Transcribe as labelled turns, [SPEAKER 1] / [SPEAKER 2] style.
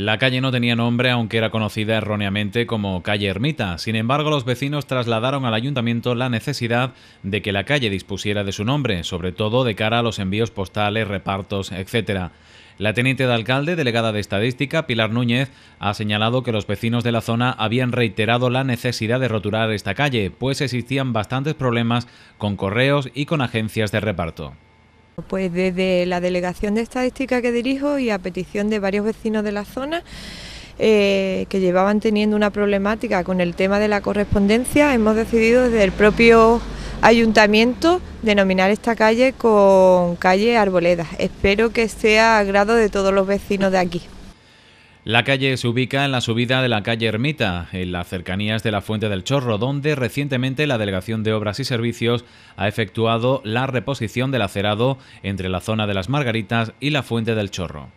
[SPEAKER 1] La calle no tenía nombre, aunque era conocida erróneamente como calle Ermita. Sin embargo, los vecinos trasladaron al ayuntamiento la necesidad de que la calle dispusiera de su nombre, sobre todo de cara a los envíos postales, repartos, etc. La teniente de alcalde, delegada de estadística, Pilar Núñez, ha señalado que los vecinos de la zona habían reiterado la necesidad de roturar esta calle, pues existían bastantes problemas con correos y con agencias de reparto.
[SPEAKER 2] Pues desde la Delegación de Estadística que dirijo y a petición de varios vecinos de la zona eh, que llevaban teniendo una problemática con el tema de la correspondencia, hemos decidido desde el propio ayuntamiento denominar esta calle con calle Arboleda. Espero que sea a grado de todos los vecinos de aquí.
[SPEAKER 1] La calle se ubica en la subida de la calle Ermita, en las cercanías de la Fuente del Chorro, donde recientemente la Delegación de Obras y Servicios ha efectuado la reposición del acerado entre la zona de las Margaritas y la Fuente del Chorro.